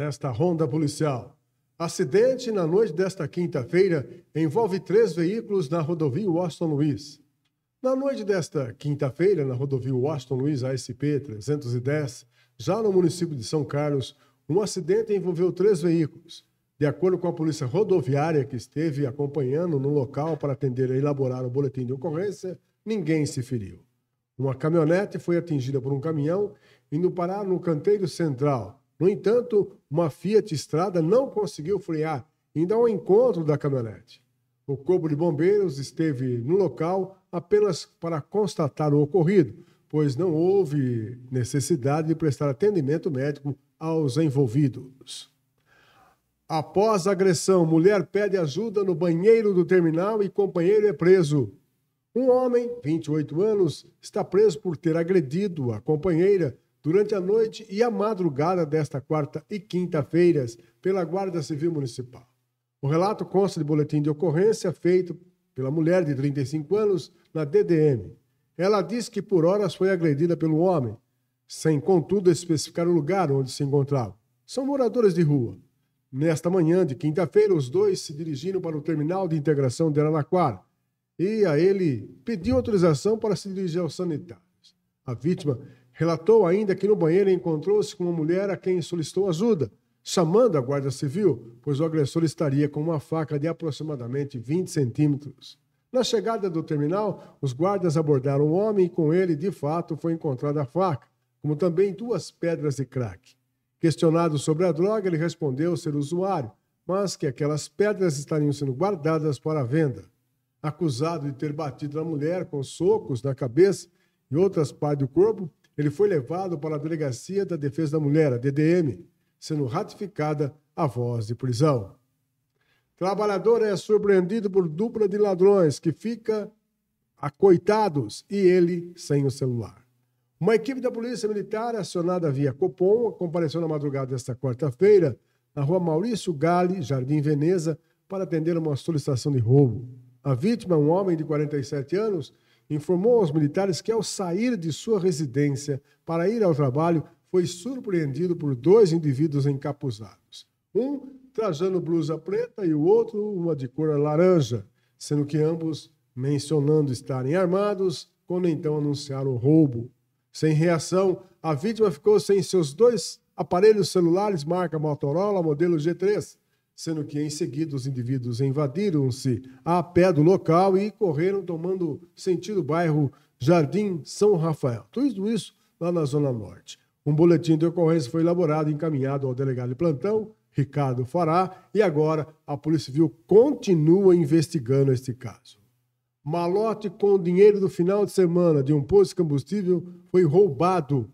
nesta ronda policial. Acidente na noite desta quinta-feira envolve três veículos na rodovia Washington Luiz. Na noite desta quinta-feira, na rodovia Washington Luiz ASP 310, já no município de São Carlos, um acidente envolveu três veículos. De acordo com a polícia rodoviária que esteve acompanhando no local para atender e elaborar o boletim de ocorrência, ninguém se feriu. Uma caminhonete foi atingida por um caminhão indo parar no canteiro central, no entanto, uma Fiat Estrada não conseguiu frear, ainda ao encontro da caminhonete. O Corpo de Bombeiros esteve no local apenas para constatar o ocorrido, pois não houve necessidade de prestar atendimento médico aos envolvidos. Após agressão, mulher pede ajuda no banheiro do terminal e companheiro é preso. Um homem, 28 anos, está preso por ter agredido a companheira durante a noite e a madrugada desta quarta e quinta-feiras pela Guarda Civil Municipal. O relato consta de boletim de ocorrência feito pela mulher de 35 anos na DDM. Ela diz que por horas foi agredida pelo homem, sem contudo especificar o lugar onde se encontrava. São moradores de rua. Nesta manhã de quinta-feira, os dois se dirigiram para o terminal de integração de Araraquara e a ele pediu autorização para se dirigir aos sanitários. A vítima Relatou ainda que no banheiro encontrou-se com uma mulher a quem solicitou ajuda, chamando a Guarda Civil, pois o agressor estaria com uma faca de aproximadamente 20 centímetros. Na chegada do terminal, os guardas abordaram o homem e com ele, de fato, foi encontrada a faca, como também duas pedras de crack. Questionado sobre a droga, ele respondeu ser usuário, mas que aquelas pedras estariam sendo guardadas para venda. Acusado de ter batido na mulher com socos na cabeça e outras partes do corpo, ele foi levado para a Delegacia da Defesa da Mulher, a DDM, sendo ratificada a voz de prisão. Trabalhador é surpreendido por dupla de ladrões que fica acoitados e ele sem o celular. Uma equipe da Polícia Militar, acionada via Copom, compareceu na madrugada desta quarta-feira na rua Maurício Gale, Jardim Veneza, para atender uma solicitação de roubo. A vítima, um homem de 47 anos, informou aos militares que, ao sair de sua residência para ir ao trabalho, foi surpreendido por dois indivíduos encapuzados. Um trajando blusa preta e o outro uma de cor laranja, sendo que ambos, mencionando estarem armados, quando então anunciaram o roubo. Sem reação, a vítima ficou sem seus dois aparelhos celulares marca Motorola modelo G3 sendo que em seguida os indivíduos invadiram-se a pé do local e correram tomando sentido bairro Jardim São Rafael. Tudo isso lá na Zona Norte. Um boletim de ocorrência foi elaborado e encaminhado ao delegado de plantão, Ricardo Fará, e agora a Polícia Civil continua investigando este caso. Malote com o dinheiro do final de semana de um posto de combustível foi roubado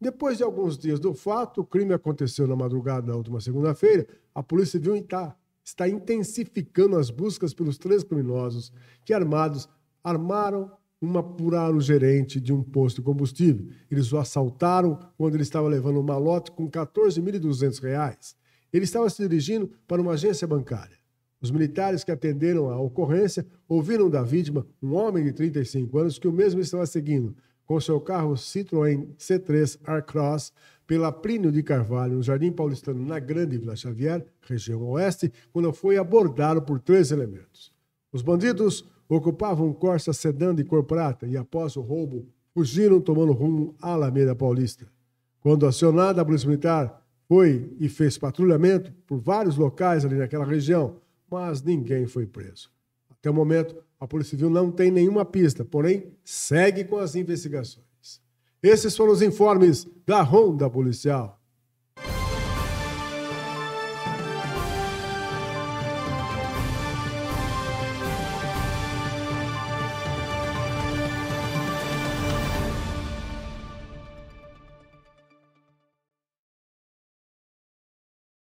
depois de alguns dias do fato, o crime aconteceu na madrugada da última segunda-feira. A Polícia viu está, está intensificando as buscas pelos três criminosos que, armados, armaram uma apuraram o gerente de um posto de combustível. Eles o assaltaram quando ele estava levando um malote com R$ 14.200. Ele estava se dirigindo para uma agência bancária. Os militares que atenderam a ocorrência ouviram da vítima, um homem de 35 anos, que o mesmo estava seguindo, com seu carro Citroën C3 R-Cross pela Plínio de Carvalho, no Jardim Paulistano, na Grande Vila Xavier, região oeste, quando foi abordado por três elementos. Os bandidos ocupavam um Corsa sedã de cor prata e, após o roubo, fugiram tomando rumo à Alameda Paulista. Quando acionada, a Polícia Militar foi e fez patrulhamento por vários locais ali naquela região, mas ninguém foi preso. Até o momento, a Polícia Civil não tem nenhuma pista, porém, segue com as investigações. Esses foram os informes da Ronda Policial.